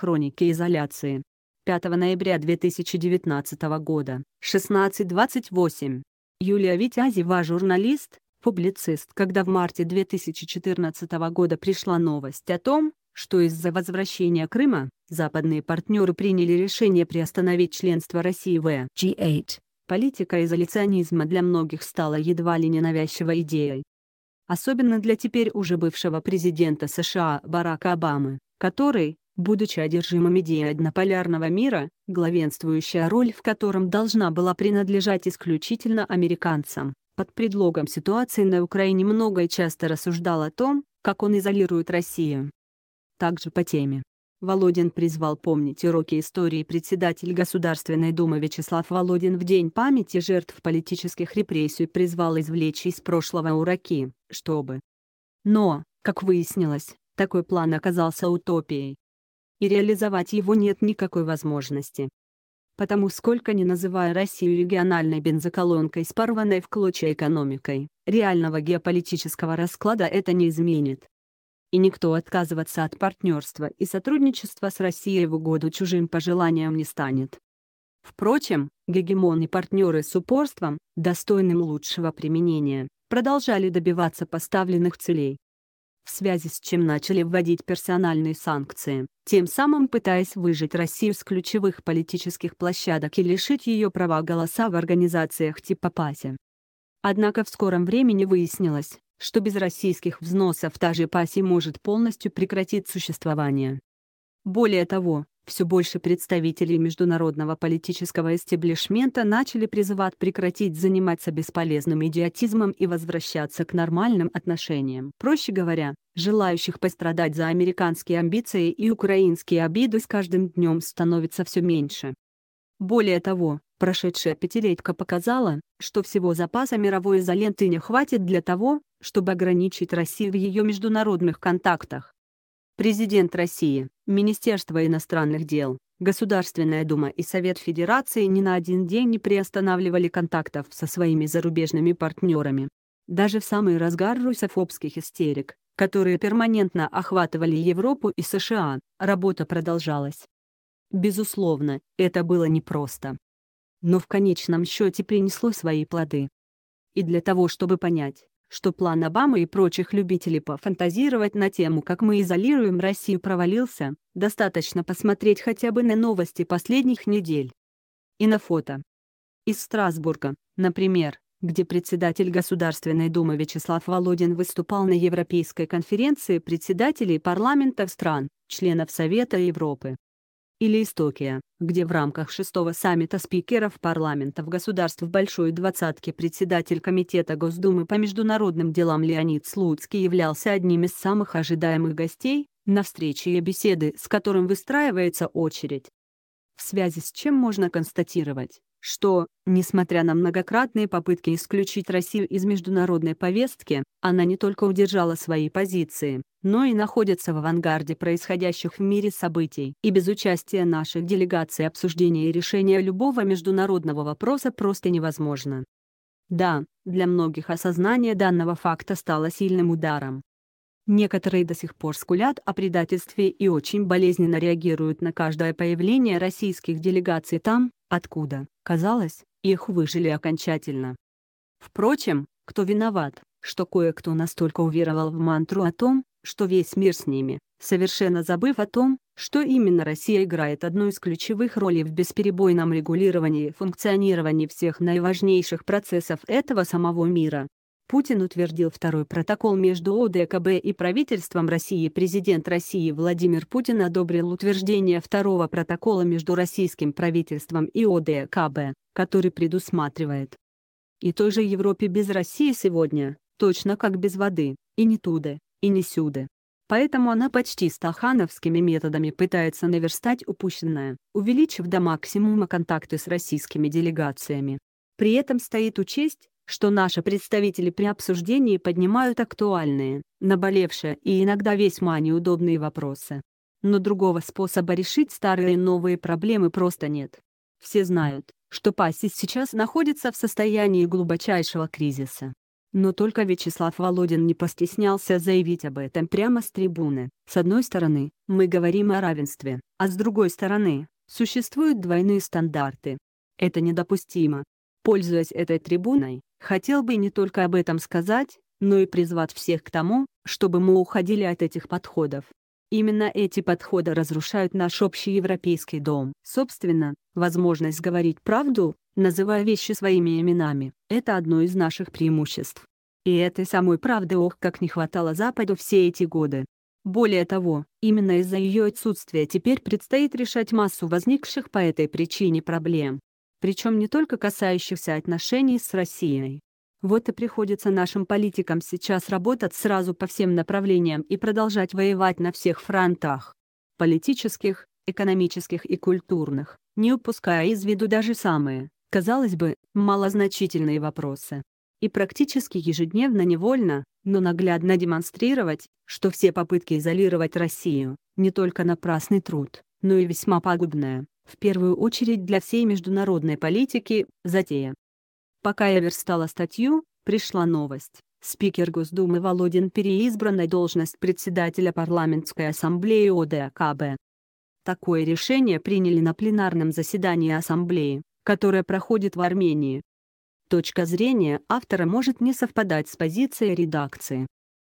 Хроники изоляции. 5 ноября 2019 года, 16.28. Юлия Витязева, журналист, публицист, когда в марте 2014 года пришла новость о том, что из-за возвращения Крыма, западные партнеры приняли решение приостановить членство России в G8. Политика изоляционизма для многих стала едва ли ненавязчивой идеей. Особенно для теперь уже бывшего президента США Барака Обамы, который, будучи одержимым идеей однополярного мира, главенствующая роль в котором должна была принадлежать исключительно американцам. Под предлогом ситуации на Украине много и часто рассуждал о том, как он изолирует Россию. Также по теме. Володин призвал помнить уроки истории председатель Государственной Думы Вячеслав Володин в День памяти жертв политических репрессий призвал извлечь из прошлого уроки, чтобы. Но, как выяснилось, такой план оказался утопией и реализовать его нет никакой возможности. Потому сколько не называя Россию региональной бензоколонкой с порванной в клочья экономикой, реального геополитического расклада это не изменит. И никто отказываться от партнерства и сотрудничества с Россией в угоду чужим пожеланиям не станет. Впрочем, гегемон и партнеры с упорством, достойным лучшего применения, продолжали добиваться поставленных целей в связи с чем начали вводить персональные санкции, тем самым пытаясь выжить Россию с ключевых политических площадок и лишить ее права голоса в организациях типа ПАСИ. Однако в скором времени выяснилось, что без российских взносов та же ПАСИ может полностью прекратить существование. Более того, все больше представителей международного политического эстеблишмента начали призывать прекратить заниматься бесполезным идиотизмом и возвращаться к нормальным отношениям. Проще говоря, желающих пострадать за американские амбиции и украинские обиды с каждым днем становится все меньше. Более того, прошедшая пятилетка показала, что всего запаса мировой изоленты не хватит для того, чтобы ограничить Россию в ее международных контактах. Президент России, Министерство иностранных дел, Государственная дума и Совет Федерации ни на один день не приостанавливали контактов со своими зарубежными партнерами. Даже в самый разгар русофобских истерик, которые перманентно охватывали Европу и США, работа продолжалась. Безусловно, это было непросто. Но в конечном счете принесло свои плоды. И для того, чтобы понять, что план Обамы и прочих любителей пофантазировать на тему «Как мы изолируем Россию» провалился, достаточно посмотреть хотя бы на новости последних недель. И на фото. Из Страсбурга, например, где председатель Государственной Думы Вячеслав Володин выступал на Европейской конференции председателей парламентов стран, членов Совета Европы или Истокия, где в рамках шестого саммита спикеров парламентов государств Большой Двадцатки председатель Комитета Госдумы по международным делам Леонид Слуцкий являлся одним из самых ожидаемых гостей, на встрече и беседы с которым выстраивается очередь. В связи с чем можно констатировать, что, несмотря на многократные попытки исключить Россию из международной повестки, она не только удержала свои позиции, но и находятся в авангарде происходящих в мире событий. И без участия наших делегаций обсуждение и решение любого международного вопроса просто невозможно. Да, для многих осознание данного факта стало сильным ударом. Некоторые до сих пор скулят о предательстве и очень болезненно реагируют на каждое появление российских делегаций там, откуда, казалось, их выжили окончательно. Впрочем, кто виноват, что кое-кто настолько уверовал в мантру о том, что весь мир с ними, совершенно забыв о том, что именно Россия играет одну из ключевых ролей в бесперебойном регулировании и функционировании всех наиважнейших процессов этого самого мира. Путин утвердил второй протокол между ОДКБ и правительством России. Президент России Владимир Путин одобрил утверждение второго протокола между российским правительством и ОДКБ, который предусматривает и той же Европе без России сегодня, точно как без воды, и не туда и не сюда. Поэтому она почти стахановскими методами пытается наверстать упущенное, увеличив до максимума контакты с российскими делегациями. При этом стоит учесть, что наши представители при обсуждении поднимают актуальные, наболевшие и иногда весьма неудобные вопросы. Но другого способа решить старые и новые проблемы просто нет. Все знают, что ПАСИС сейчас находится в состоянии глубочайшего кризиса. Но только Вячеслав Володин не постеснялся заявить об этом прямо с трибуны. С одной стороны, мы говорим о равенстве, а с другой стороны, существуют двойные стандарты. Это недопустимо. Пользуясь этой трибуной, хотел бы не только об этом сказать, но и призвать всех к тому, чтобы мы уходили от этих подходов. Именно эти подходы разрушают наш общий европейский дом. Собственно, возможность говорить правду, называя вещи своими именами, это одно из наших преимуществ. И этой самой правды ох как не хватало Западу все эти годы. Более того, именно из-за ее отсутствия теперь предстоит решать массу возникших по этой причине проблем. Причем не только касающихся отношений с Россией. Вот и приходится нашим политикам сейчас работать сразу по всем направлениям и продолжать воевать на всех фронтах. Политических, экономических и культурных, не упуская из виду даже самые казалось бы, малозначительные вопросы. И практически ежедневно невольно, но наглядно демонстрировать, что все попытки изолировать Россию – не только напрасный труд, но и весьма пагубная, в первую очередь для всей международной политики, затея. Пока я верстала статью, пришла новость. Спикер Госдумы Володин переизбран на должность председателя парламентской ассамблеи ОДКБ. А Такое решение приняли на пленарном заседании ассамблеи которая проходит в Армении. Точка зрения автора может не совпадать с позицией редакции.